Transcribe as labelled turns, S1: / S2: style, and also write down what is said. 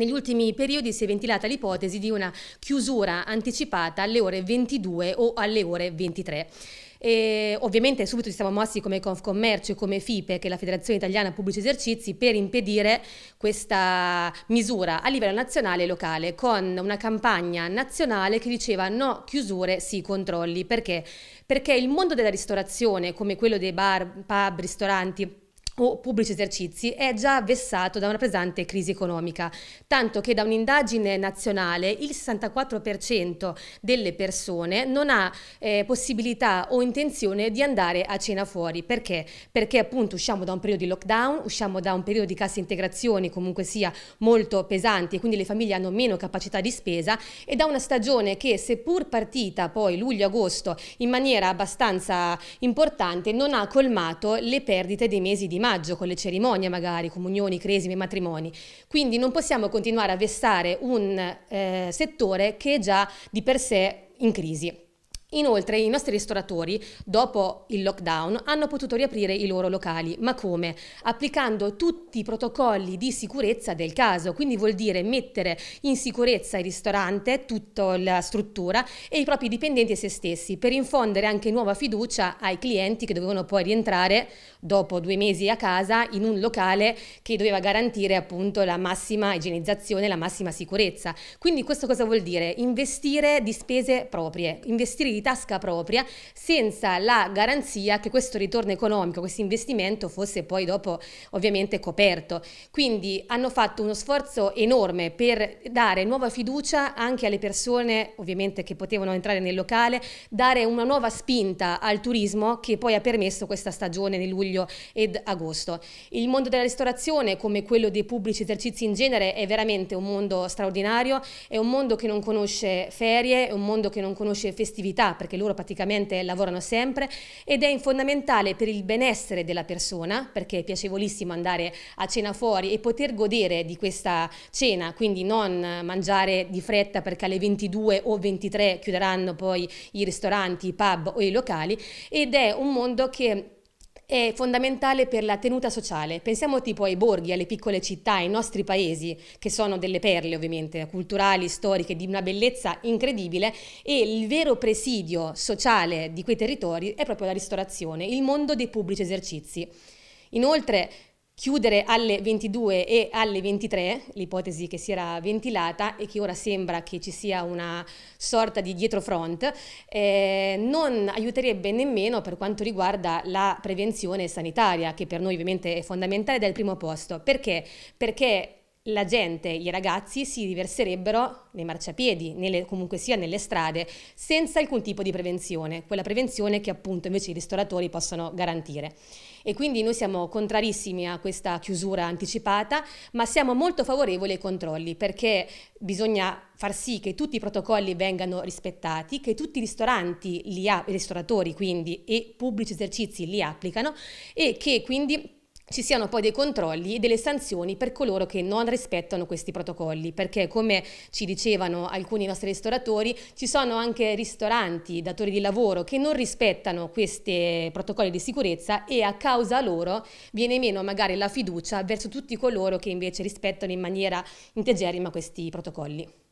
S1: Negli ultimi periodi si è ventilata l'ipotesi di una chiusura anticipata alle ore 22 o alle ore 23. E ovviamente subito ci siamo mossi come Confcommercio e come FIPE, che è la Federazione Italiana Pubblici Esercizi, per impedire questa misura a livello nazionale e locale, con una campagna nazionale che diceva no chiusure, sì controlli. Perché? Perché il mondo della ristorazione, come quello dei bar, pub, ristoranti, o pubblici esercizi è già vessato da una pesante crisi economica, tanto che da un'indagine nazionale il 64% delle persone non ha eh, possibilità o intenzione di andare a cena fuori. Perché? Perché appunto usciamo da un periodo di lockdown, usciamo da un periodo di casse integrazioni comunque sia molto pesanti e quindi le famiglie hanno meno capacità di spesa e da una stagione che seppur partita poi luglio-agosto in maniera abbastanza importante non ha colmato le perdite dei mesi di maggio con le cerimonie magari, comunioni, cresime, matrimoni. Quindi non possiamo continuare a vessare un eh, settore che è già di per sé in crisi. Inoltre i nostri ristoratori, dopo il lockdown, hanno potuto riaprire i loro locali, ma come? Applicando tutti i protocolli di sicurezza del caso, quindi vuol dire mettere in sicurezza il ristorante, tutta la struttura e i propri dipendenti e se stessi, per infondere anche nuova fiducia ai clienti che dovevano poi rientrare dopo due mesi a casa in un locale che doveva garantire appunto la massima igienizzazione, la massima sicurezza. Quindi questo cosa vuol dire? Investire di spese proprie, investire di tasca propria senza la garanzia che questo ritorno economico, questo investimento fosse poi dopo ovviamente coperto. Quindi hanno fatto uno sforzo enorme per dare nuova fiducia anche alle persone ovviamente che potevano entrare nel locale, dare una nuova spinta al turismo che poi ha permesso questa stagione di luglio ed agosto. Il mondo della ristorazione come quello dei pubblici esercizi in genere è veramente un mondo straordinario, è un mondo che non conosce ferie, è un mondo che non conosce festività, perché loro praticamente lavorano sempre ed è fondamentale per il benessere della persona perché è piacevolissimo andare a cena fuori e poter godere di questa cena, quindi non mangiare di fretta perché alle 22 o 23 chiuderanno poi i ristoranti, i pub o i locali ed è un mondo che è fondamentale per la tenuta sociale. Pensiamo tipo ai borghi, alle piccole città, ai nostri paesi, che sono delle perle ovviamente, culturali, storiche, di una bellezza incredibile e il vero presidio sociale di quei territori è proprio la ristorazione, il mondo dei pubblici esercizi. Inoltre chiudere alle 22 e alle 23, l'ipotesi che si era ventilata e che ora sembra che ci sia una sorta di dietrofront, eh, non aiuterebbe nemmeno per quanto riguarda la prevenzione sanitaria, che per noi ovviamente è fondamentale ed è il primo posto. Perché? Perché la gente, i ragazzi si riverserebbero nei marciapiedi, nelle, comunque sia nelle strade, senza alcun tipo di prevenzione, quella prevenzione che appunto invece i ristoratori possono garantire. E quindi noi siamo contrarissimi a questa chiusura anticipata, ma siamo molto favorevoli ai controlli perché bisogna far sì che tutti i protocolli vengano rispettati, che tutti i ristoranti, li ha, i ristoratori quindi e pubblici esercizi li applicano e che quindi ci siano poi dei controlli e delle sanzioni per coloro che non rispettano questi protocolli, perché come ci dicevano alcuni nostri ristoratori, ci sono anche ristoranti, datori di lavoro che non rispettano questi protocolli di sicurezza e a causa loro viene meno magari la fiducia verso tutti coloro che invece rispettano in maniera integerrima questi protocolli.